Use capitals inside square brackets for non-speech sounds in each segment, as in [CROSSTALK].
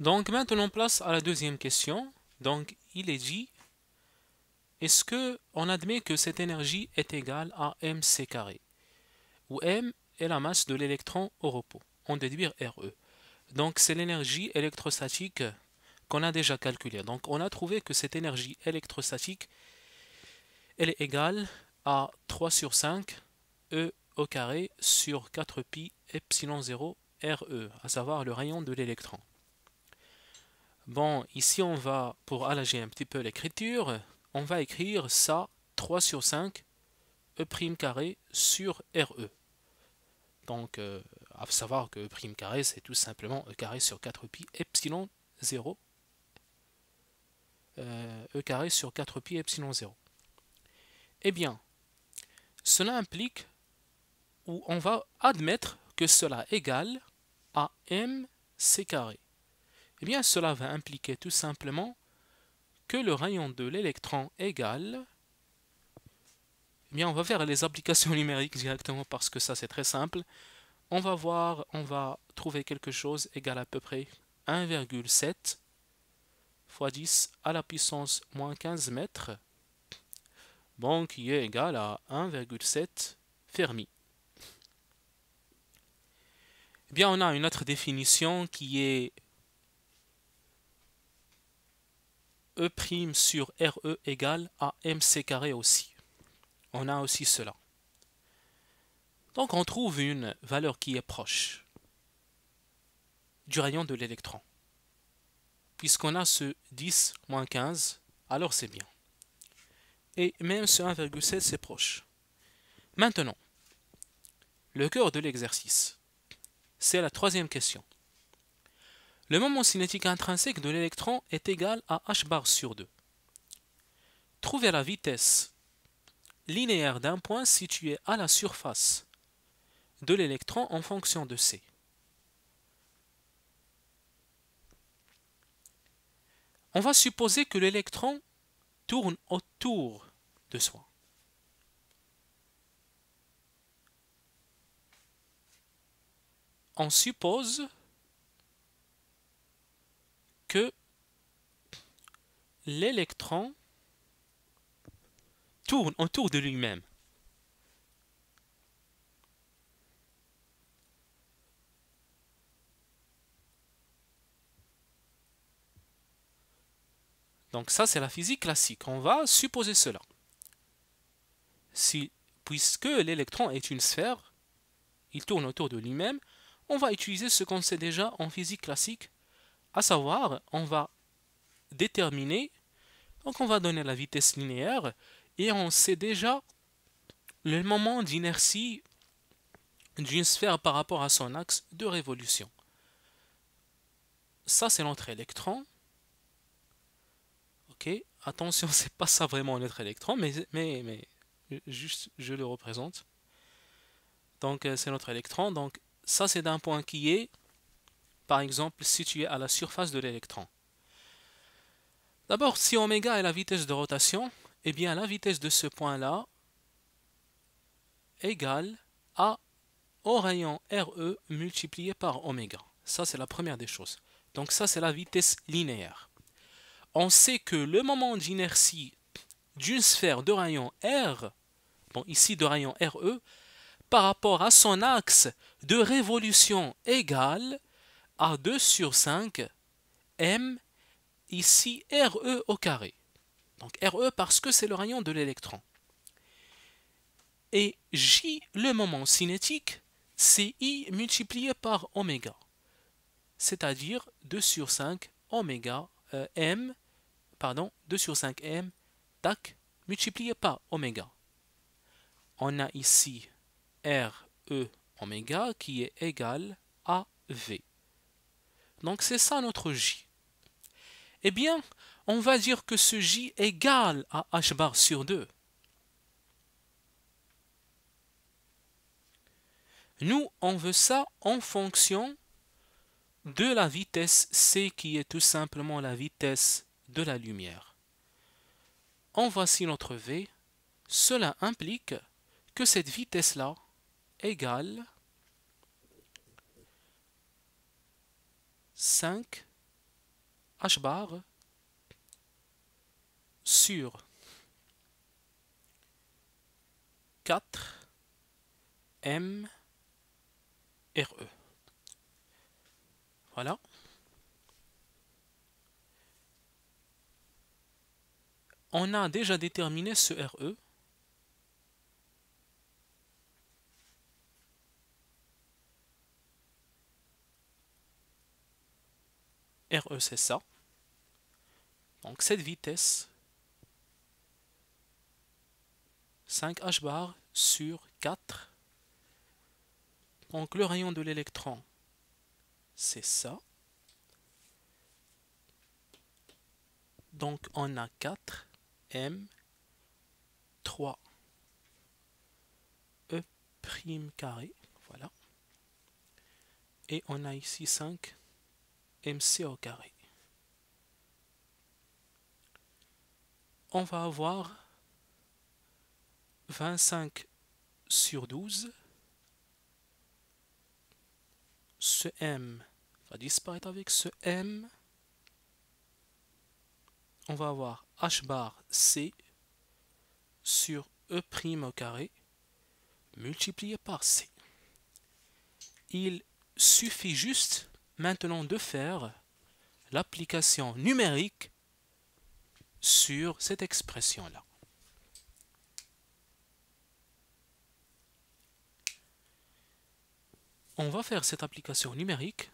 Donc maintenant place à la deuxième question. Donc il est dit, est-ce que on admet que cette énergie est égale à mc carré où m est la masse de l'électron au repos On déduire RE. Donc c'est l'énergie électrostatique qu'on a déjà calculée. Donc on a trouvé que cette énergie électrostatique, elle est égale à 3 sur 5 E au carré sur 4 pi epsilon 0 RE, à savoir le rayon de l'électron. Bon, ici on va, pour allager un petit peu l'écriture, on va écrire ça 3 sur 5, E' carré sur RE. Donc, euh, à savoir que E' carré, c'est tout simplement E carré sur 4pi, epsilon 0. Euh, e carré sur 4pi, epsilon 0. Eh bien, cela implique, ou on va admettre que cela égale à mc carré. Eh bien, cela va impliquer tout simplement que le rayon de l'électron égale... Eh bien, on va faire les applications [LAUGHS] numériques directement parce que ça, c'est très simple. On va voir, on va trouver quelque chose égal à peu près 1,7 fois 10 à la puissance moins 15 mètres, bon, qui est égal à 1,7 Fermi. Eh bien, on a une autre définition qui est E' sur RE égale à MC carré aussi. On a aussi cela. Donc on trouve une valeur qui est proche du rayon de l'électron. Puisqu'on a ce 10 moins 15, alors c'est bien. Et même ce 1,7, c'est proche. Maintenant, le cœur de l'exercice. C'est la troisième question le moment cinétique intrinsèque de l'électron est égal à h bar sur 2. Trouvez la vitesse linéaire d'un point situé à la surface de l'électron en fonction de c. On va supposer que l'électron tourne autour de soi. On suppose l'électron tourne autour de lui-même. Donc ça, c'est la physique classique. On va supposer cela. puisque l'électron est une sphère, il tourne autour de lui-même, on va utiliser ce qu'on sait déjà en physique classique, à savoir, on va déterminer donc on va donner la vitesse linéaire et on sait déjà le moment d'inertie d'une sphère par rapport à son axe de révolution. Ça, c'est notre électron. Ok, attention, [LAUGHS] c'est pas ça vraiment notre électron, mais, mais, mais juste je le représente. Donc, euh, c'est notre électron. Donc, ça, c'est d'un point qui est, par exemple, situé à la surface de l'électron. D'abord, si oméga est la vitesse de rotation, eh bien la vitesse de ce point-là égale à au rayon RE multiplié par oméga. Ça, c'est la première des choses. Donc ça, c'est la vitesse linéaire. On sait que le moment d'inertie d'une sphère de rayon R, bon ici de rayon RE, par rapport à son axe de révolution égale à 2 sur 5 m ici RE au carré. Donc RE parce que c'est le rayon de l'électron. Et J, le moment cinétique, c'est I multiplié par oméga, c'est-à-dire 2 sur 5 oméga euh, M, pardon, 2 sur 5 M, tac, multiplié par oméga. On a ici RE oméga qui est égal à V. Donc c'est ça notre J eh bien, on va dire que ce J égale à H bar sur 2. Nous, on veut ça en fonction de la vitesse C qui est tout simplement la vitesse de la lumière. En voici notre V. Cela implique que cette vitesse-là égale 5 h bar sur 4 m re. Voilà. On a déjà déterminé ce RE E, c'est ça. Donc cette vitesse 5 H bar sur 4. Donc le rayon de l'électron, c'est ça. Donc on a 4 M 3 E prime carré, voilà. Et on a ici 5 au carré. On va avoir 25 sur 12. Ce M va disparaître avec ce M. On va avoir H bar C sur E' au carré multiplié par C. Il suffit juste maintenant de faire l'application numérique sur cette expression-là. On va faire cette application numérique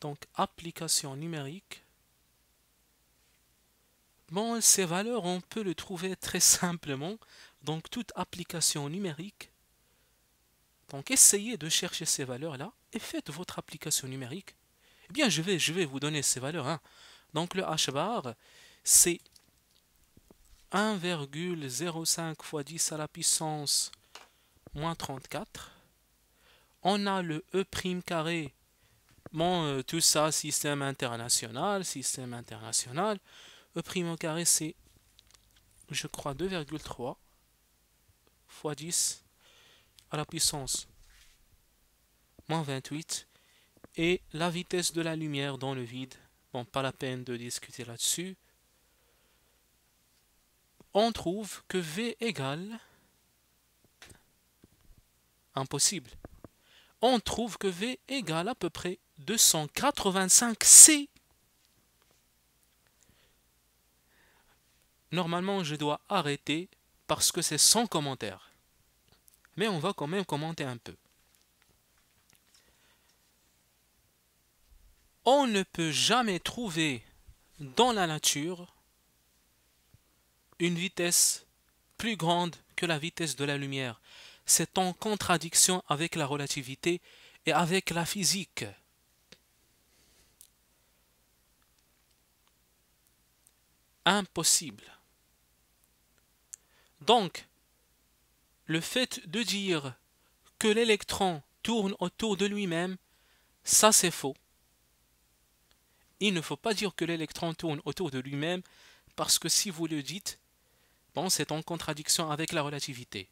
donc application numérique. Bon, ces valeurs, on peut le trouver très simplement. Donc, toute application numérique donc essayez de chercher ces valeurs-là et faites votre application numérique. Eh bien, je vais, je vais vous donner ces valeurs. Hein. Donc le h-bar, c'est 1,05 fois 10 à la puissance moins 34. On a le E' prime carré. Bon, euh, tout ça, système international, système international. E' prime carré, c'est, je crois, 2,3 fois 10 à la puissance moins 28 et la vitesse de la lumière dans le vide. Bon, pas la peine de discuter là-dessus. On trouve que V égale impossible. On trouve que V égale à peu près 285 C. Normalement, je dois arrêter parce que c'est sans commentaire. Mais on va quand même commenter un peu. On ne peut jamais trouver dans la nature une vitesse plus grande que la vitesse de la lumière. C'est en contradiction avec la relativité et avec la physique. Impossible. Donc, le fait de dire que l'électron tourne autour de lui-même, ça c'est faux. Il ne faut pas dire que l'électron tourne autour de lui-même parce que si vous le dites, c'est en contradiction avec la relativité.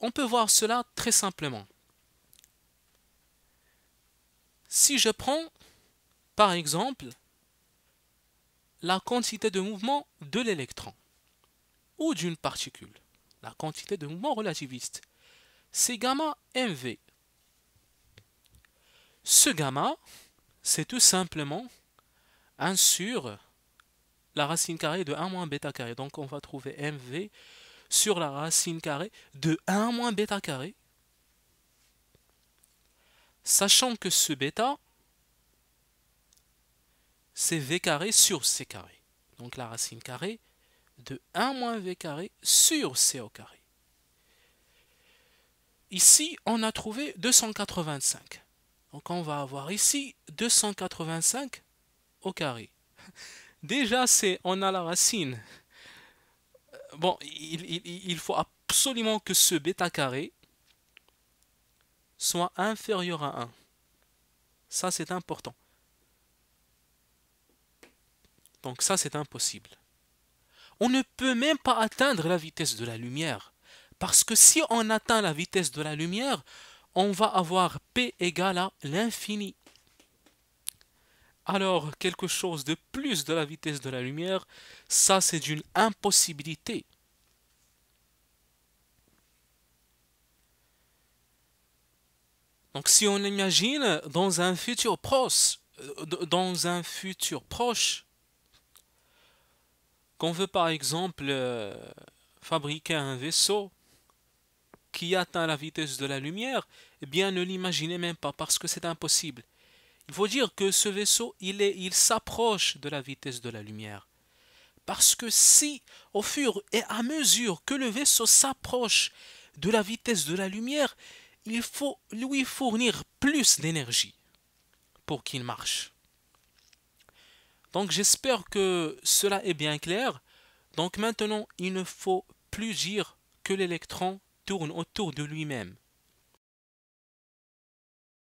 On peut voir cela très simplement. Si je prends, par exemple, la quantité de mouvement de l'électron ou d'une particule, quantité de mouvements relativiste C'est gamma MV. Ce gamma, c'est tout simplement 1 sur la racine carrée de 1 moins bêta carré. Donc on va trouver MV sur la racine carrée de 1 moins bêta carré. Sachant que ce bêta, c'est V carré sur C carré. Donc la racine carrée de 1 moins v carré sur c au carré. Ici, on a trouvé 285. Donc on va avoir ici 285 au carré. [LAUGHS] Déjà, c'est on a la racine. Euh, bon, il, il faut absolument que ce bêta carré soit inférieur à 1. Ça, c'est important. Donc ça, c'est impossible on ne peut même pas atteindre la vitesse de la lumière. Parce que si on atteint la vitesse de la lumière, on va avoir P égale à l'infini. Alors, quelque chose de plus de la vitesse de la lumière, ça c'est une impossibilité. Donc si on imagine dans un futur proche, euh, dans un futur proche, qu'on veut par exemple euh, fabriquer un vaisseau qui atteint la vitesse de la lumière, eh bien ne l'imaginez même pas parce que c'est impossible. Il faut dire que ce vaisseau, il, est, il s'approche de la vitesse de la lumière. Parce que si, au fur et à mesure que le vaisseau s'approche de la vitesse de la lumière, il faut lui fournir plus d'énergie pour qu'il marche. Donc j'espère que cela est bien clair. Donc maintenant, il ne faut plus dire que l'électron tourne autour de lui-même.